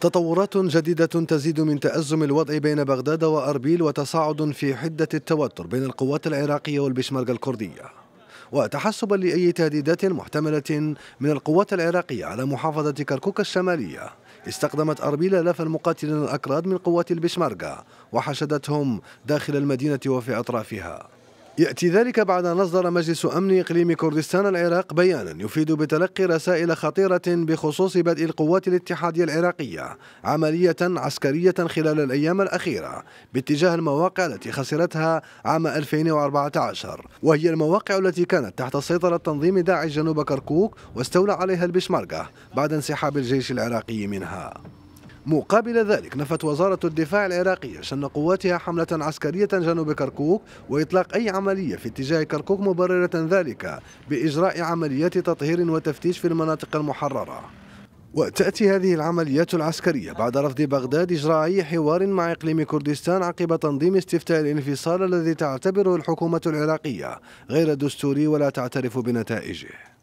تطورات جديدة تزيد من تأزم الوضع بين بغداد وأربيل وتصاعد في حدة التوتر بين القوات العراقية والبشمركة الكردية وتحسبا لأي تهديدات محتملة من القوات العراقية على محافظة كركوك الشمالية استخدمت أربيل آلاف المقاتلين الأكراد من قوات البشمركة وحشدتهم داخل المدينة وفي أطرافها يأتي ذلك بعد أن أصدر مجلس أمن إقليم كردستان العراق بيانا يفيد بتلقي رسائل خطيرة بخصوص بدء القوات الاتحادية العراقية عملية عسكرية خلال الأيام الأخيرة باتجاه المواقع التي خسرتها عام 2014 وهي المواقع التي كانت تحت سيطرة تنظيم داعش جنوب كركوك واستولى عليها البشمركة بعد انسحاب الجيش العراقي منها مقابل ذلك نفت وزارة الدفاع العراقية شن قواتها حملة عسكرية جنوب كركوك وإطلاق أي عملية في اتجاه كركوك مبررة ذلك بإجراء عمليات تطهير وتفتيش في المناطق المحررة وتأتي هذه العمليات العسكرية بعد رفض بغداد إجراء أي حوار مع إقليم كردستان عقب تنظيم استفتاء الانفصال الذي تعتبره الحكومة العراقية غير دستوري ولا تعترف بنتائجه